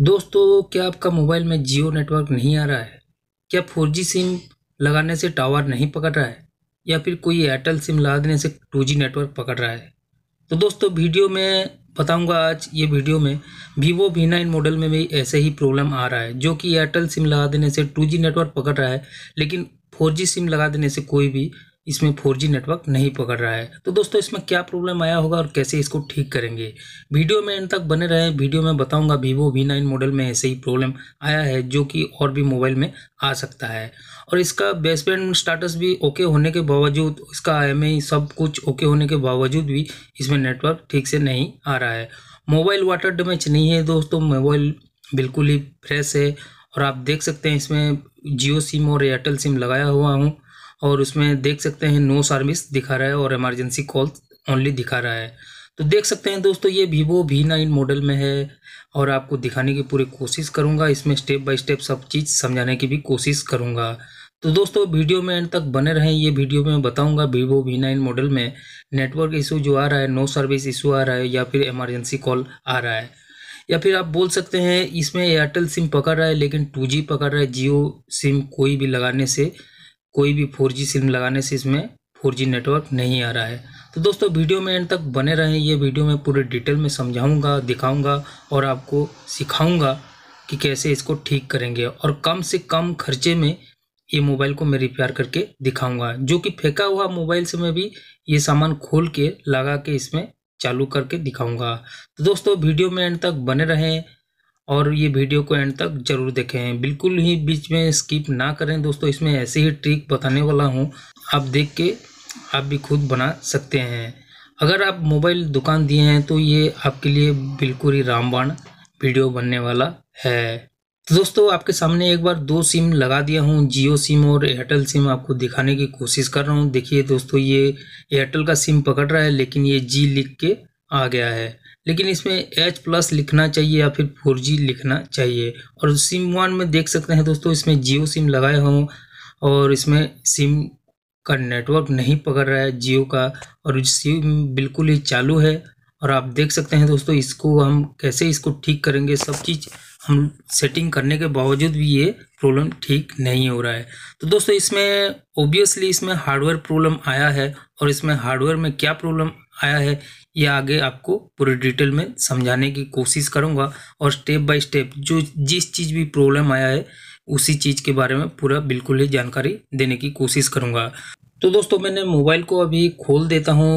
दोस्तों क्या आपका मोबाइल में जियो नेटवर्क नहीं आ रहा है क्या फोर सिम लगाने से टावर नहीं पकड़ रहा है या फिर कोई एयरटेल सिम लगा देने से टू नेटवर्क पकड़ रहा है तो दोस्तों वीडियो में बताऊंगा आज ये वीडियो में वीवो वी नाइन मॉडल में भी ऐसे ही प्रॉब्लम आ रहा है जो कि एयरटेल सिम लगा देने से टू नेटवर्क पकड़ रहा है लेकिन फोर सिम लगा देने से कोई भी इसमें फोर नेटवर्क नहीं पकड़ रहा है तो दोस्तों इसमें क्या प्रॉब्लम आया होगा और कैसे इसको ठीक करेंगे वीडियो में एंड तक बने रहे वीडियो में बताऊंगा वीवो वी नाइन मॉडल में ऐसे ही प्रॉब्लम आया है जो कि और भी मोबाइल में आ सकता है और इसका बेसबैंड स्टाटस भी ओके होने के बावजूद इसका आई सब कुछ ओके होने के बावजूद भी इसमें नेटवर्क ठीक से नहीं आ रहा है मोबाइल वाटर डैमेज नहीं है दोस्तों मोबाइल बिल्कुल ही फ्रेश है और आप देख सकते हैं इसमें जियो सिम और एयरटेल सिम लगाया हुआ हूँ और उसमें देख सकते हैं नो सर्विस दिखा रहा है और इमरजेंसी कॉल ओनली दिखा रहा है तो देख सकते हैं दोस्तों ये वीवो वी नाइन मॉडल में है और आपको दिखाने की पूरी कोशिश करूँगा इसमें स्टेप बाई स्टेप सब चीज़ समझाने की भी कोशिश करूँगा तो दोस्तों वीडियो में एंड तक बने रहें ये वीडियो में बताऊंगा वीवो वी नाइन मॉडल में नेटवर्क इशू जो आ रहा है नो सर्विस इशू आ रहा है या फिर इमरजेंसी कॉल आ रहा है या फिर आप बोल सकते हैं इसमें एयरटेल सिम पकड़ रहा है लेकिन टू पकड़ रहा है जियो सिम कोई भी लगाने से कोई भी फोर जी सिम लगाने से इसमें फोर जी नेटवर्क नहीं आ रहा है तो दोस्तों वीडियो में एंड तक बने रहें ये वीडियो में पूरे डिटेल में समझाऊंगा दिखाऊंगा और आपको सिखाऊंगा कि कैसे इसको ठीक करेंगे और कम से कम खर्चे में ये मोबाइल को मैं रिपेयर करके दिखाऊंगा जो कि फेंका हुआ मोबाइल से मैं भी ये सामान खोल के लगा के इसमें चालू करके दिखाऊंगा तो दोस्तों वीडियो में एंड तक बने रहें और ये वीडियो को एंड तक जरूर देखें बिल्कुल ही बीच में स्किप ना करें दोस्तों इसमें ऐसे ही ट्रिक बताने वाला हूँ आप देख के आप भी खुद बना सकते हैं अगर आप मोबाइल दुकान दिए हैं तो ये आपके लिए बिल्कुल ही रामबाण वीडियो बनने वाला है तो दोस्तों आपके सामने एक बार दो सिम लगा दिया हूँ जियो सिम और एयरटेल सिम आपको दिखाने की कोशिश कर रहा हूँ देखिए दोस्तों ये एयरटेल का सिम पकड़ रहा है लेकिन ये जी लिख के आ गया है लेकिन इसमें एच प्लस लिखना चाहिए या फिर फोर जी लिखना चाहिए और सिम वन में देख सकते हैं दोस्तों इसमें जियो सिम लगाए हों और इसमें सिम का नेटवर्क नहीं पकड़ रहा है जियो का और सिम बिल्कुल ही चालू है और आप देख सकते हैं दोस्तों इसको हम कैसे इसको ठीक करेंगे सब चीज़ हम सेटिंग करने के बावजूद भी ये प्रॉब्लम ठीक नहीं हो रहा है तो दोस्तों इसमें ओबियसली इसमें हार्डवेयर प्रॉब्लम आया है और इसमें हार्डवेयर में क्या प्रॉब्लम आया है ये आगे आपको पूरे डिटेल में समझाने की कोशिश करूँगा और स्टेप बाय स्टेप जो जिस चीज़ भी प्रॉब्लम आया है उसी चीज़ के बारे में पूरा बिल्कुल ही जानकारी देने की कोशिश करूँगा तो दोस्तों मैंने मोबाइल को अभी खोल देता हूँ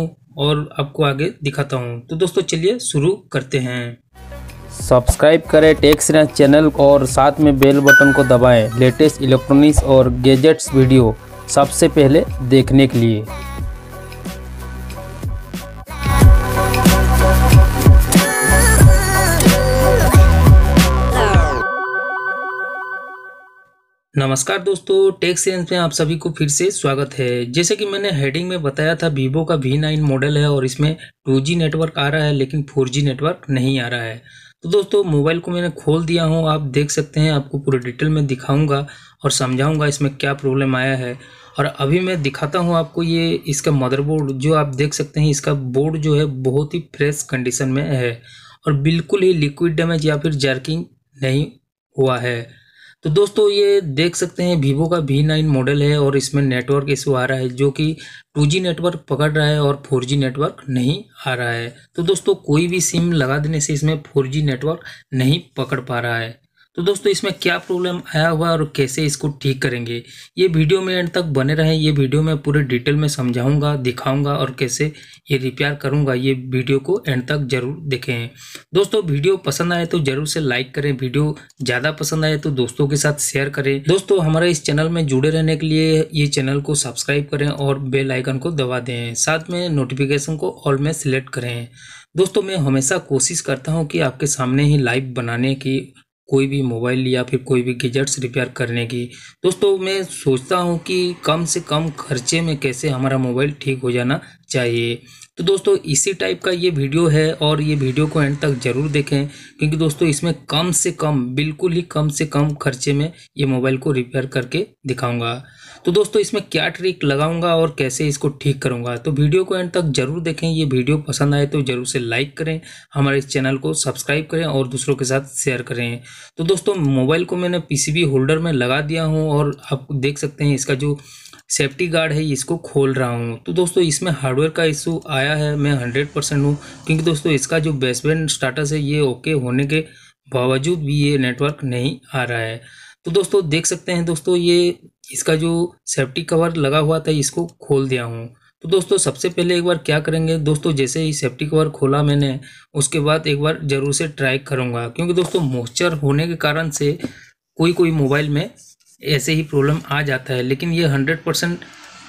और आपको आगे दिखाता हूँ तो दोस्तों चलिए शुरू करते हैं सब्सक्राइब करें टेक्स चैनल और साथ में बेल बटन को दबाएं लेटेस्ट इलेक्ट्रॉनिक्स और गैजेट्स वीडियो सबसे पहले देखने के लिए नमस्कार दोस्तों टेक सेंस में आप सभी को फिर से स्वागत है जैसे कि मैंने हेडिंग में बताया था वीवो का वी नाइन मॉडल है और इसमें जी नेटवर्क आ रहा है लेकिन जी नेटवर्क नहीं आ रहा है तो दोस्तों मोबाइल को मैंने खोल दिया हूँ आप देख सकते हैं आपको पूरे डिटेल में दिखाऊँगा और समझाऊँगा इसमें क्या प्रॉब्लम आया है और अभी मैं दिखाता हूँ आपको ये इसका मदरबोर्ड जो आप देख सकते हैं इसका बोर्ड जो है बहुत ही फ्रेश कंडीशन में है और बिल्कुल ही लिक्विड डैमेज या फिर जर्किंग नहीं हुआ है तो दोस्तों ये देख सकते हैं वीवो का वी नाइन मॉडल है और इसमें नेटवर्क इशू आ रहा है जो कि टू जी नेटवर्क पकड़ रहा है और फोर जी नेटवर्क नहीं आ रहा है तो दोस्तों कोई भी सिम लगा देने से इसमें फोर जी नेटवर्क नहीं पकड़ पा रहा है तो दोस्तों इसमें क्या प्रॉब्लम आया हुआ और कैसे इसको ठीक करेंगे ये वीडियो में एंड तक बने रहें ये वीडियो मैं पूरे डिटेल में समझाऊंगा दिखाऊंगा और कैसे ये रिपेयर करूंगा ये वीडियो को एंड तक जरूर देखें दोस्तों वीडियो पसंद आए तो जरूर से लाइक करें वीडियो ज़्यादा पसंद आए तो दोस्तों के साथ शेयर करें दोस्तों हमारे इस चैनल में जुड़े रहने के लिए ये चैनल को सब्सक्राइब करें और बेलाइकन को दबा दें साथ में नोटिफिकेशन को ऑल में सिलेक्ट करें दोस्तों मैं हमेशा कोशिश करता हूँ कि आपके सामने ही लाइव बनाने की कोई भी मोबाइल या फिर कोई भी गिजट्स रिपेयर करने की दोस्तों मैं सोचता हूँ कि कम से कम खर्चे में कैसे हमारा मोबाइल ठीक हो जाना चाहिए तो दोस्तों इसी टाइप का ये वीडियो है और ये वीडियो को एंड तक ज़रूर देखें क्योंकि दोस्तों इसमें कम से कम बिल्कुल ही कम से कम खर्चे में ये मोबाइल को रिपेयर करके दिखाऊँगा तो दोस्तों इसमें क्या ट्रिक लगाऊंगा और कैसे इसको ठीक करूंगा तो वीडियो को एंड तक जरूर देखें ये वीडियो पसंद आए तो जरूर से लाइक करें हमारे इस चैनल को सब्सक्राइब करें और दूसरों के साथ शेयर करें तो दोस्तों मोबाइल को मैंने पी होल्डर में लगा दिया हूँ और आप देख सकते हैं इसका जो सेफ्टी गार्ड है इसको खोल रहा हूँ तो दोस्तों इसमें हार्डवेयर का इशू आया है मैं हंड्रेड परसेंट हूँ क्योंकि दोस्तों इसका जो बेसबैंड स्टाटस है ये ओके होने के बावजूद भी ये नेटवर्क नहीं आ रहा है तो दोस्तों देख सकते हैं दोस्तों ये इसका जो सेफ्टी कवर लगा हुआ था इसको खोल दिया हूँ तो दोस्तों सबसे पहले एक बार क्या करेंगे दोस्तों जैसे ही सेफ्टी कवर खोला मैंने उसके बाद एक बार ज़रूर से ट्राई करूँगा क्योंकि दोस्तों मॉइस्चर होने के कारण से कोई कोई मोबाइल में ऐसे ही प्रॉब्लम आ जाता है लेकिन ये हंड्रेड परसेंट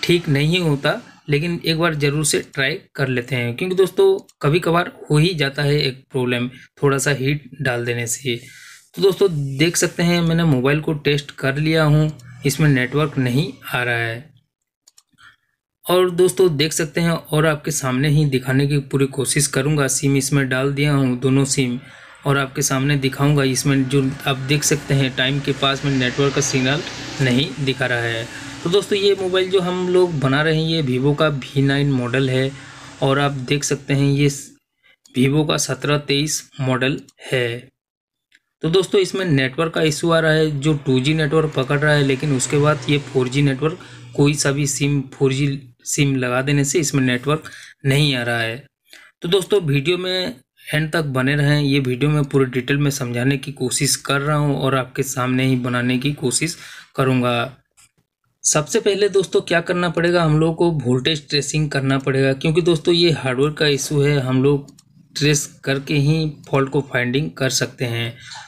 ठीक नहीं होता लेकिन एक बार ज़रूर से ट्राई कर लेते हैं क्योंकि दोस्तों कभी कभार हो ही जाता है एक प्रॉब्लम थोड़ा सा हीट डाल देने से तो दोस्तों देख सकते हैं मैंने मोबाइल को टेस्ट कर लिया हूँ इसमें नेटवर्क नहीं आ रहा है और दोस्तों देख सकते हैं और आपके सामने ही दिखाने की पूरी कोशिश करूँगा सिम इसमें डाल दिया हूँ दोनों सिम और आपके सामने दिखाऊँगा इसमें जो आप देख सकते हैं टाइम के पास में नेटवर्क का सिग्नल नहीं दिखा रहा है तो दोस्तों ये मोबाइल जो हम लोग बना रहे हैं ये वीवो का वी नाइन मॉडल है और आप देख सकते हैं ये वीवो का सत्रह तेईस मॉडल है तो दोस्तों इसमें नेटवर्क का इशू आ रहा है जो टू जी नेटवर्क पकड़ रहा है लेकिन उसके बाद ये फोर जी नेटवर्क कोई सा भी सिम फोर जी सिम लगा देने से इसमें नेटवर्क नहीं आ रहा है तो दोस्तों वीडियो में एंड तक बने रहें ये वीडियो में पूरे डिटेल में समझाने की कोशिश कर रहा हूँ और आपके सामने ही बनाने की कोशिश करूँगा सबसे पहले दोस्तों क्या करना पड़ेगा हम लोग को वोल्टेज ट्रेसिंग करना पड़ेगा क्योंकि दोस्तों ये हार्डवेयर का इशू है हम लोग ट्रेस करके ही फॉल्ट को फाइंडिंग कर सकते हैं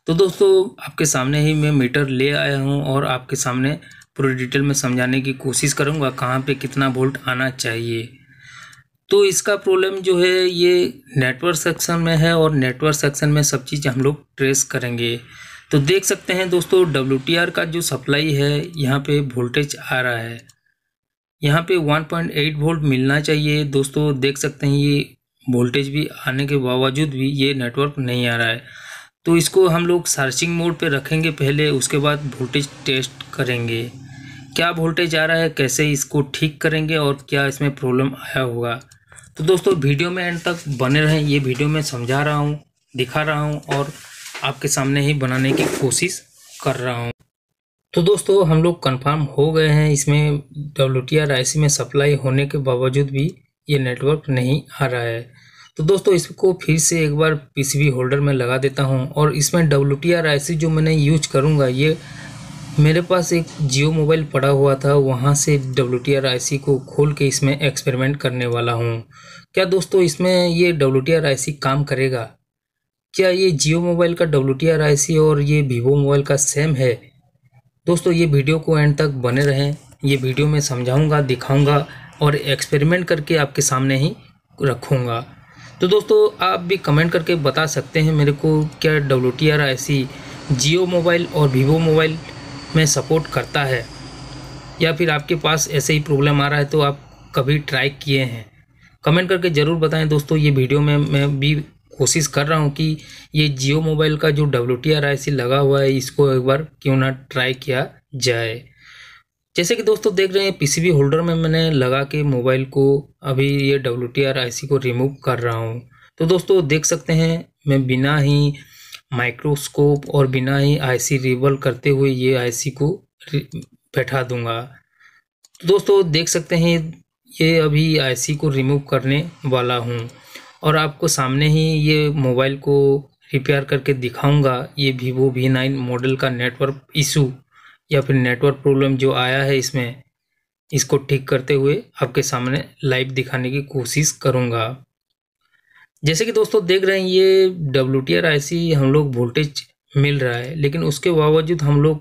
तो दोस्तों आपके सामने ही मैं मीटर ले आया हूँ और आपके सामने पूरे डिटेल में समझाने की कोशिश करूँगा कहाँ पे कितना वोल्ट आना चाहिए तो इसका प्रॉब्लम जो है ये नेटवर्क सेक्शन में है और नेटवर्क सेक्शन में सब चीज़ हम लोग ट्रेस करेंगे तो देख सकते हैं दोस्तों डब्ल्यू का जो सप्लाई है यहाँ पर वोल्टेज आ रहा है यहाँ पे 1.8 वोल्ट मिलना चाहिए दोस्तों देख सकते हैं ये वोल्टेज भी आने के बावजूद भी ये नेटवर्क नहीं आ रहा है तो इसको हम लोग सर्चिंग मोड पे रखेंगे पहले उसके बाद वोल्टेज टेस्ट करेंगे क्या वोल्टेज आ रहा है कैसे इसको ठीक करेंगे और क्या इसमें प्रॉब्लम आया होगा तो दोस्तों वीडियो में एंड तक बने रहें ये वीडियो में समझा रहा हूँ दिखा रहा हूँ और आपके सामने ही बनाने की कोशिश कर रहा हूँ तो दोस्तों हम लोग कन्फर्म हो गए हैं इसमें W T R I C में सप्लाई होने के बावजूद भी ये नेटवर्क नहीं आ रहा है तो दोस्तों इसको फिर से एक बार पीसीबी होल्डर में लगा देता हूँ और इसमें डब्ल्यू टी आर आई जो मैंने यूज करूँगा ये मेरे पास एक जियो मोबाइल पड़ा हुआ था वहाँ से डब्ल्यू टी आर आई को खोल के इसमें एक्सपेरिमेंट करने वाला हूँ क्या दोस्तों इसमें ये डब्ल्यू टी आर आई काम करेगा क्या ये जियो मोबाइल का डब्ल्यू टी आर आई और ये वीवो मोबाइल का सेम है दोस्तों ये वीडियो को एंड तक बने रहें ये वीडियो मैं समझाऊँगा दिखाऊँगा और एक्सपेरिमेंट करके आपके सामने ही रखूँगा तो दोस्तों आप भी कमेंट करके बता सकते हैं मेरे को क्या W T R I C Jio mobile और वीवो मोबाइल में सपोर्ट करता है या फिर आपके पास ऐसे ही प्रॉब्लम आ रहा है तो आप कभी ट्राई किए हैं कमेंट करके ज़रूर बताएं दोस्तों ये वीडियो में मैं भी कोशिश कर रहा हूँ कि ये जियो मोबाइल का जो डब्ल्यू टी आर लगा हुआ है इसको एक बार क्यों ना ट्राई किया जाए जैसे कि दोस्तों देख रहे हैं पीसीबी होल्डर में मैंने लगा के मोबाइल को अभी ये W T R I C को रिमूव कर रहा हूँ तो दोस्तों देख सकते हैं मैं बिना ही माइक्रोस्कोप और बिना ही आईसी रिवल करते हुए ये आईसी को बैठा दूंगा तो दोस्तों देख सकते हैं ये अभी आईसी को रिमूव करने वाला हूँ और आपको सामने ही ये मोबाइल को रिपेयर करके दिखाऊंगा ये वीवो वी नाइन मॉडल का नेटवर्क इशू या फिर नेटवर्क प्रॉब्लम जो आया है इसमें इसको ठीक करते हुए आपके सामने लाइव दिखाने की कोशिश करूँगा जैसे कि दोस्तों देख रहे हैं ये W T R I C हम लोग वोल्टेज मिल रहा है लेकिन उसके बावजूद हम लोग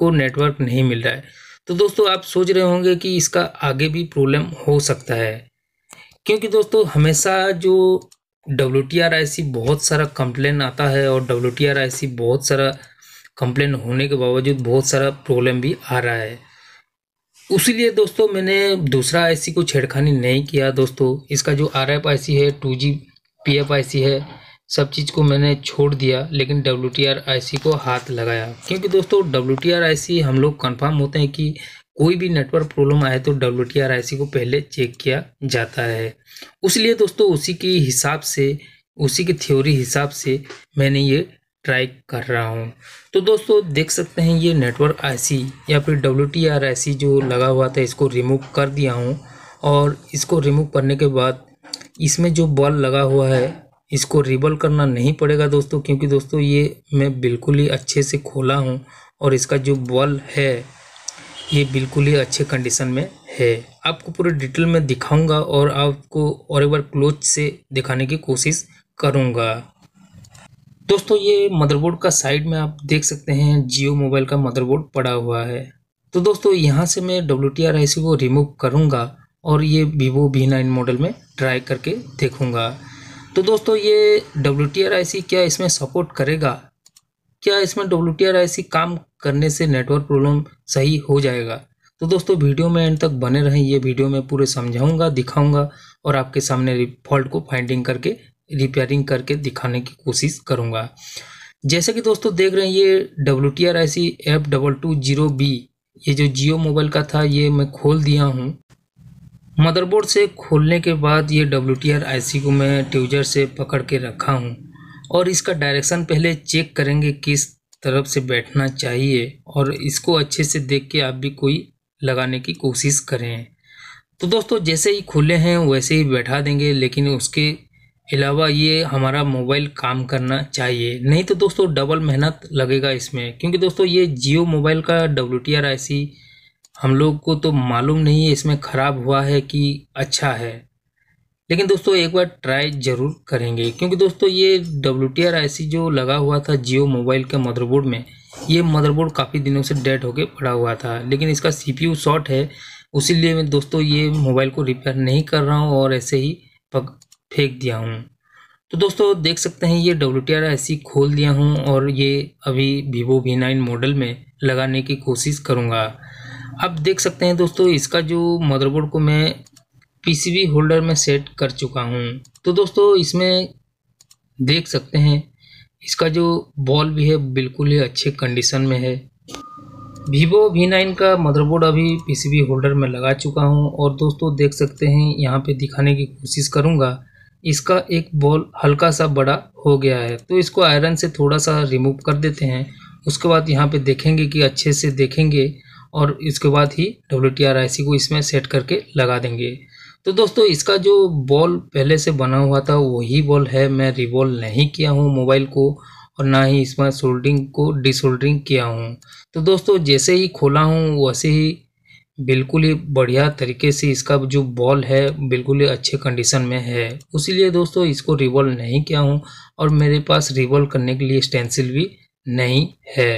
को नेटवर्क नहीं मिल रहा है तो दोस्तों आप सोच रहे होंगे कि इसका आगे भी प्रॉब्लम हो सकता है क्योंकि दोस्तों हमेशा जो W T R I C बहुत सारा कंप्लेन आता है और W T R I C बहुत सारा कंप्लेन होने के बावजूद बहुत सारा प्रॉब्लम भी आ रहा है उसी दोस्तों मैंने दूसरा आईसी को छेड़खानी नहीं किया दोस्तों इसका जो आर एफ आई है two G P F I है सब चीज़ को मैंने छोड़ दिया लेकिन W T R I C को हाथ लगाया क्योंकि दोस्तों W T R I C हम लोग कन्फर्म होते हैं कि कोई भी नेटवर्क प्रॉब्लम आए तो W T R I C को पहले चेक किया जाता है उसलिए दोस्तों उसी के हिसाब से उसी के थ्योरी हिसाब से मैंने ये ट्राई कर रहा हूँ तो दोस्तों देख सकते हैं ये नेटवर्क आईसी या फिर डब्ल्यू टी आर आई जो लगा हुआ था इसको रिमूव कर दिया हूँ और इसको रिमूव करने के बाद इसमें जो बॉल लगा हुआ है इसको रिबल करना नहीं पड़ेगा दोस्तों क्योंकि दोस्तों ये मैं बिल्कुल ही अच्छे से खोला हूँ और इसका जो बॉल है ये बिल्कुल ही अच्छे कंडीशन में है आपको पूरे डिटेल में दिखाऊंगा और आपको और एक बार क्लोज से दिखाने की कोशिश करूँगा दोस्तों ये मदरबोर्ड का साइड में आप देख सकते हैं जियो मोबाइल का मदरबोर्ड पड़ा हुआ है तो दोस्तों यहाँ से मैं डब्ल्यू टी आर को रिमूव करूँगा और ये वीवो वी नाइन मॉडल में ट्राई करके देखूँगा तो दोस्तों ये डब्ल्यू टी आर क्या इसमें सपोर्ट करेगा क्या इसमें डब्ल्यू टी आर काम करने से नेटवर्क प्रॉब्लम सही हो जाएगा तो दोस्तों वीडियो में एंड तक बने रहें ये वीडियो मैं पूरे समझाऊँगा दिखाऊँगा और आपके सामने फॉल्ट को फाइंडिंग करके रिपेयरिंग करके दिखाने की कोशिश करूँगा जैसे कि दोस्तों देख रहे हैं ये W T R I C double two zero B ये जो जियो मोबाइल का था ये मैं खोल दिया हूँ मदरबोर्ड से खोलने के बाद ये W T R I C को मैं ट्यूजर से पकड़ के रखा हूँ और इसका डायरेक्शन पहले चेक करेंगे किस तरफ से बैठना चाहिए और इसको अच्छे से देख के आप भी कोई लगाने की कोशिश करें तो दोस्तों जैसे ही खुले हैं वैसे ही बैठा देंगे लेकिन उसके अलावा ये हमारा मोबाइल काम करना चाहिए नहीं तो दोस्तों डबल मेहनत लगेगा इसमें क्योंकि दोस्तों ये जियो मोबाइल का डब्ल्यू टी आर ऐसी हम लोग को तो मालूम नहीं है इसमें ख़राब हुआ है कि अच्छा है लेकिन दोस्तों एक बार ट्राई ज़रूर करेंगे क्योंकि दोस्तों ये डब्ल्यू टी आर ऐसी जो लगा हुआ था जियो मोबाइल के मदरबोर्ड में ये मदरबोर्ड काफ़ी दिनों से डेड होके पड़ा हुआ था लेकिन इसका सी पी यू शॉर्ट है उसी मैं दोस्तों ये मोबाइल को रिपेयर नहीं कर रहा हूँ और ऐसे ही पक फेंक दिया हूँ तो दोस्तों देख सकते हैं ये डब्ल्यू टी आर ऐसी खोल दिया हूँ और ये अभी वीवो वी नाइन मॉडल में लगाने की कोशिश करूँगा अब देख सकते हैं दोस्तों इसका जो मदरबोर्ड को मैं पीसीबी होल्डर में सेट कर चुका हूँ तो दोस्तों इसमें देख सकते हैं इसका जो बॉल भी है बिल्कुल ही अच्छे कंडीशन में है वीवो वी नाइन का मदरबोर्ड अभी पीसीबी होल्डर में लगा चुका हूँ और दोस्तों देख सकते हैं यहाँ पे दिखाने की कोशिश करूँगा इसका एक बॉल हल्का सा बड़ा हो गया है तो इसको आयरन से थोड़ा सा रिमूव कर देते हैं उसके बाद यहाँ पे देखेंगे कि अच्छे से देखेंगे और इसके बाद ही डब्ल्यू टी आर को इसमें सेट करके लगा देंगे तो दोस्तों इसका जो बॉल पहले से बना हुआ था वही बॉल है मैं रिवॉल्व नहीं किया हूँ मोबाइल को और ना ही इसमें सोल्डरिंग को डिसोल्डरिंग किया हूँ तो दोस्तों जैसे ही खोला हूँ वैसे ही बिल्कुल ही बढ़िया तरीके से इसका जो बॉल है बिल्कुल ही अच्छे कंडीशन में है उसीलिए दोस्तों इसको रिवॉल्व नहीं किया हूँ और मेरे पास रिवॉल्व करने के लिए स्टेंसिल भी नहीं है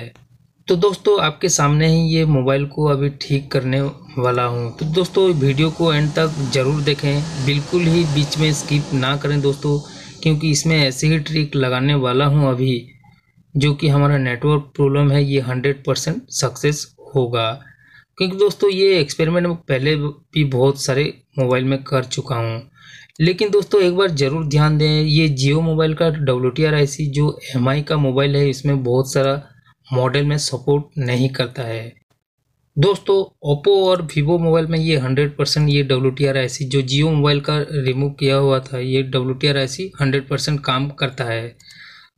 तो दोस्तों आपके सामने ही ये मोबाइल को अभी ठीक करने वाला हूँ तो दोस्तों वीडियो को एंड तक ज़रूर देखें बिल्कुल ही बीच में स्किप ना करें दोस्तों क्योंकि इसमें ऐसी ही ट्रिक लगाने वाला हूँ अभी जो कि हमारा नेटवर्क प्रॉब्लम है ये हंड्रेड परसेंट सक्सेस होगा क्योंकि दोस्तों ये एक्सपेरिमेंट पहले भी बहुत सारे मोबाइल में कर चुका हूँ लेकिन दोस्तों एक बार ज़रूर ध्यान दें ये जियो मोबाइल का W T R I C जो एम आई का मोबाइल है इसमें बहुत सारा मॉडल में सपोर्ट नहीं करता है दोस्तों ओप्पो और वीवो मोबाइल में ये हंड्रेड परसेंट ये W T R I C जो जियो मोबाइल का रिमूव किया हुआ था ये W T R I C hundred percent काम करता है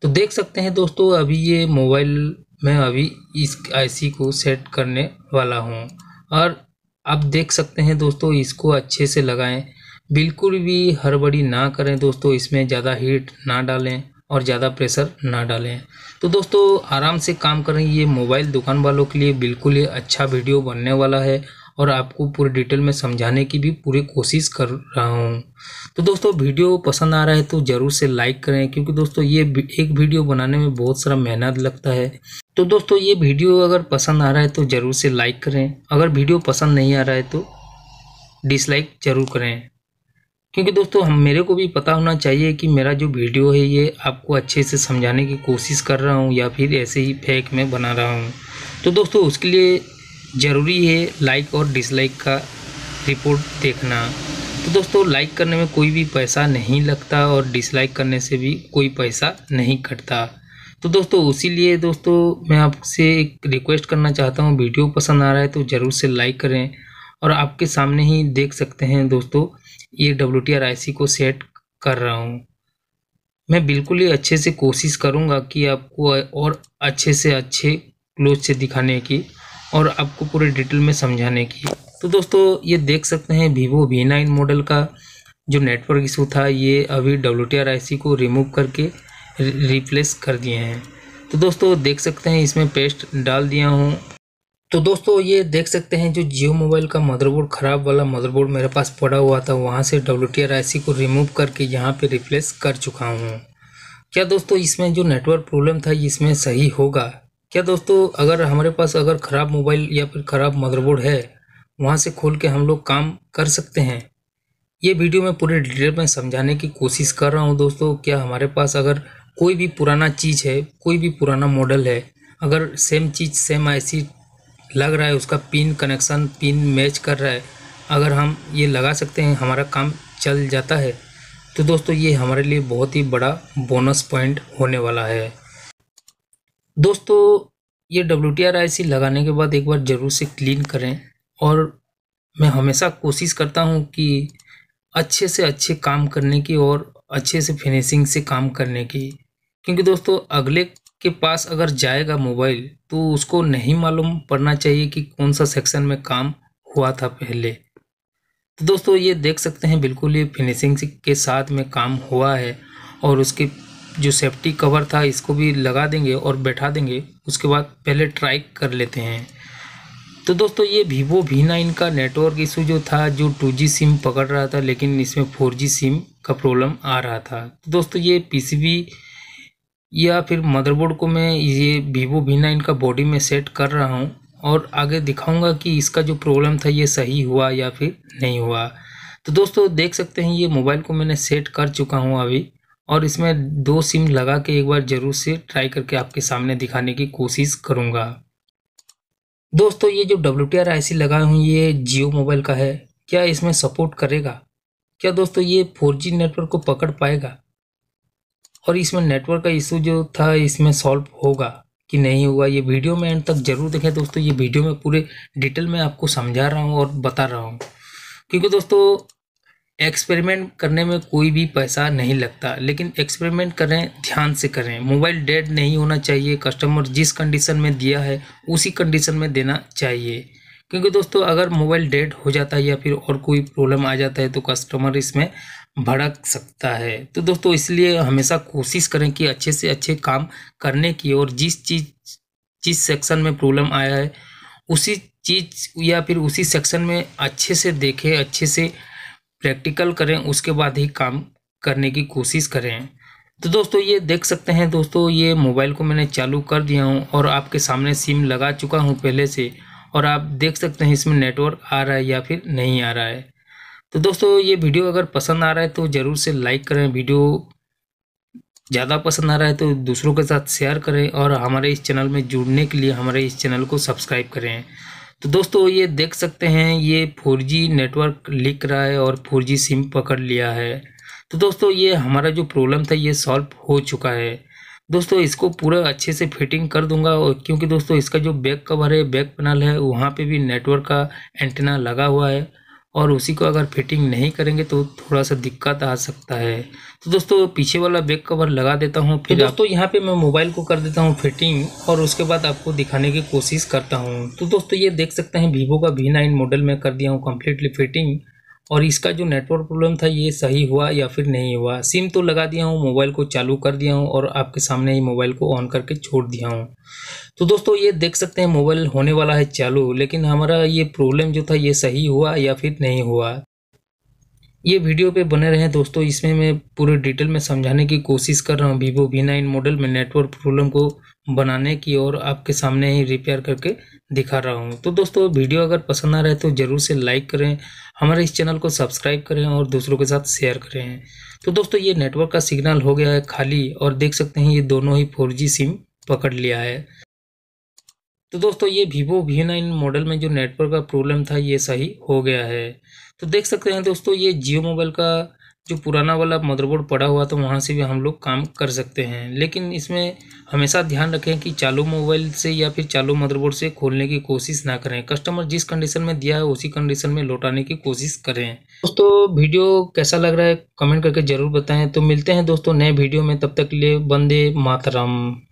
तो देख सकते हैं दोस्तों अभी ये मोबाइल मैं अभी इस आईसी को सेट करने वाला हूँ और आप देख सकते हैं दोस्तों इसको अच्छे से लगाएं बिल्कुल भी हड़बड़ी ना करें दोस्तों इसमें ज़्यादा हीट ना डालें और ज़्यादा प्रेशर ना डालें तो दोस्तों आराम से काम करें ये मोबाइल दुकान वालों के लिए बिल्कुल ही अच्छा वीडियो बनने वाला है और आपको पूरे डिटेल में समझाने की भी पूरी कोशिश कर रहा हूँ तो दोस्तों वीडियो पसंद आ रहा है तो ज़रूर से लाइक करें क्योंकि दोस्तों ये एक वीडियो बनाने में बहुत सारा मेहनत लगता है तो दोस्तों ये वीडियो अगर पसंद आ रहा है तो ज़रूर से लाइक करें अगर वीडियो पसंद नहीं आ रहा है तो डिसलाइक ज़रूर करें क्योंकि दोस्तों हम मेरे को भी पता होना चाहिए कि मेरा जो वीडियो है ये आपको अच्छे से समझाने की कोशिश कर रहा हूँ या फिर ऐसे ही फेक में बना रहा हूँ तो दोस्तों उसके लिए ज़रूरी है लाइक और डिसलाइक का रिपोर्ट देखना तो दोस्तों लाइक करने में कोई भी पैसा नहीं लगता और डिसलाइक करने से भी कोई पैसा नहीं कटता तो दोस्तों उसी लिए दोस्तों मैं आपसे एक रिक्वेस्ट करना चाहता हूँ वीडियो पसंद आ रहा है तो ज़रूर से लाइक करें और आपके सामने ही देख सकते हैं दोस्तों ये W T R I C को सेट कर रहा हूँ मैं बिल्कुल ही अच्छे से कोशिश करूँगा कि आपको और अच्छे से अच्छे क्लोज से दिखाने की और आपको पूरे डिटेल में समझाने की तो दोस्तों ये देख सकते हैं वीवो वी नाइन मॉडल का जो नेटवर्क इशू था ये अभी W T R I C को रिमूव करके रिप्लेस कर दिए हैं तो दोस्तों देख सकते हैं इसमें पेस्ट डाल दिया हूँ तो दोस्तों ये देख सकते हैं जो जियो मोबाइल का मदरबोर्ड ख़राब वाला मदरबोर्ड मेरे पास पड़ा हुआ था वहाँ से डब्ल्यू टी को रिमूव करके यहाँ पे रिप्लेस कर चुका हूँ क्या दोस्तों इसमें जो नेटवर्क प्रॉब्लम था इसमें सही होगा क्या दोस्तों अगर हमारे पास अगर ख़राब मोबाइल या फिर ख़राब मदरबोर्ड है वहाँ से खोल के हम लोग काम कर सकते हैं ये वीडियो मैं पूरे डिटेल में समझाने की कोशिश कर रहा हूँ दोस्तों क्या हमारे पास अगर कोई भी पुराना चीज़ है कोई भी पुराना मॉडल है अगर सेम चीज़ सेम आईसी लग रहा है उसका पिन कनेक्शन पिन मैच कर रहा है अगर हम ये लगा सकते हैं हमारा काम चल जाता है तो दोस्तों ये हमारे लिए बहुत ही बड़ा बोनस पॉइंट होने वाला है दोस्तों ये W T R I C लगाने के बाद एक बार ज़रूर से क्लीन करें और मैं हमेशा कोशिश करता हूँ कि अच्छे से अच्छे काम करने की और अच्छे से फिनिशिंग से काम करने की क्योंकि दोस्तों अगले के पास अगर जाएगा मोबाइल तो उसको नहीं मालूम पड़ना चाहिए कि कौन सा सेक्शन में काम हुआ था पहले तो दोस्तों ये देख सकते हैं बिल्कुल ये फिनिशिंग के साथ में काम हुआ है और उसके जो सेफ्टी कवर था इसको भी लगा देंगे और बैठा देंगे उसके बाद पहले ट्राई कर लेते हैं तो दोस्तों ये वीवो वी नाइन का नेटवर्क इशू जो था जो टू जी सिम पकड़ रहा था लेकिन इसमें फोर जी सिम का प्रॉब्लम आ रहा था तो दोस्तों ये पी या फिर मदरबोर्ड को मैं ये वीवो वी नाइन का बॉडी में सेट कर रहा हूँ और आगे दिखाऊंगा कि इसका जो प्रॉब्लम था ये सही हुआ या फिर नहीं हुआ तो दोस्तों देख सकते हैं ये मोबाइल को मैंने सेट कर चुका हूँ अभी और इसमें दो सिम लगा के एक बार ज़रूर से ट्राई करके आपके सामने दिखाने की कोशिश करूँगा दोस्तों ये जो W T R I C लगाए हुए ये जियो मोबाइल का है क्या इसमें सपोर्ट करेगा क्या दोस्तों ये फोर जी नेटवर्क को पकड़ पाएगा और इसमें नेटवर्क का इशू जो था इसमें सॉल्व होगा कि नहीं होगा ये वीडियो में एंड तक ज़रूर देखें दोस्तों ये वीडियो में पूरे डिटेल में आपको समझा रहा हूँ और बता रहा हूँ क्योंकि दोस्तों एक्सपेरिमेंट करने में कोई भी पैसा नहीं लगता लेकिन एक्सपेरिमेंट करें ध्यान से करें मोबाइल डेड नहीं होना चाहिए कस्टमर जिस कंडीशन में दिया है उसी कंडीशन में देना चाहिए क्योंकि दोस्तों अगर मोबाइल डेड हो जाता है या फिर और कोई प्रॉब्लम आ जाता है तो कस्टमर इसमें भड़क सकता है तो दोस्तों इसलिए हमेशा कोशिश करें कि अच्छे से अच्छे काम करने की और जिस चीज़ जिस सेक्शन में प्रॉब्लम आया है उसी चीज़ या फिर उसी सेक्शन में अच्छे से देखें अच्छे से प्रैक्टिकल करें उसके बाद ही काम करने की कोशिश करें तो दोस्तों ये देख सकते हैं दोस्तों ये मोबाइल को मैंने चालू कर दिया हूँ और आपके सामने सिम लगा चुका हूँ पहले से और आप देख सकते हैं इसमें नेटवर्क आ रहा है या फिर नहीं आ रहा है तो दोस्तों ये वीडियो अगर पसंद आ रहा है तो ज़रूर से लाइक करें वीडियो ज़्यादा पसंद आ रहा है तो दूसरों के साथ शेयर करें और हमारे इस चैनल में जुड़ने के लिए हमारे इस चैनल को सब्सक्राइब करें तो दोस्तों ये देख सकते हैं ये 4G नेटवर्क लिख रहा है और 4G सिम पकड़ लिया है तो दोस्तों ये हमारा जो प्रॉब्लम था ये सॉल्व हो चुका है दोस्तों इसको पूरा अच्छे से फिटिंग कर दूंगा और क्योंकि दोस्तों इसका जो बैक कवर है बैक पैनल है वहाँ पे भी नेटवर्क का एंटेना लगा हुआ है और उसी को अगर फिटिंग नहीं करेंगे तो थोड़ा सा दिक्कत आ सकता है तो दोस्तों पीछे वाला बैक कवर लगा देता हूँ फिर तो दोस्तों यहाँ पे मैं मोबाइल को कर देता हूँ फिटिंग और उसके बाद आपको दिखाने की कोशिश करता हूँ तो दोस्तों ये देख सकते हैं वीवो का वी नाइन मॉडल में कर दिया हूँ कम्प्लीटली फिटिंग और इसका जो नेटवर्क प्रॉब्लम था ये सही हुआ या फिर नहीं हुआ सिम तो लगा दिया हूँ मोबाइल को चालू कर दिया हूँ और आपके सामने ही मोबाइल को ऑन करके छोड़ दिया हूँ तो दोस्तों ये देख सकते हैं मोबाइल होने वाला है चालू लेकिन हमारा ये प्रॉब्लम जो था ये सही हुआ या फिर नहीं हुआ ये वीडियो पे बने रहें दोस्तों इसमें मैं पूरे डिटेल में समझाने की कोशिश कर रहा हूँ वीवो वी नाइन मॉडल में नेटवर्क प्रॉब्लम को बनाने की और आपके सामने ही रिपेयर करके दिखा रहा हूँ तो दोस्तों वीडियो अगर पसंद आ रहा है तो ज़रूर से लाइक करें हमारे इस चैनल को सब्सक्राइब करें और दूसरों के साथ शेयर करें तो दोस्तों ये नेटवर्क का सिग्नल हो गया है खाली और देख सकते हैं ये दोनों ही फोर सिम पकड़ लिया है तो दोस्तों ये वीवो वी नाइन मॉडल में जो नेटवर्क का प्रॉब्लम था ये सही हो गया है तो देख सकते हैं दोस्तों ये जियो मोबाइल का जो पुराना वाला मदरबोर्ड पड़ा हुआ तो वहाँ से भी हम लोग काम कर सकते हैं लेकिन इसमें हमेशा ध्यान रखें कि चालू मोबाइल से या फिर चालू मदरबोर्ड से खोलने की कोशिश ना करें कस्टमर जिस कंडीशन में दिया है उसी कंडीशन में लौटाने की कोशिश करें दोस्तों वीडियो कैसा लग रहा है कमेंट करके ज़रूर बताएं तो मिलते हैं दोस्तों नए वीडियो में तब तक के लिए बंदे मातरम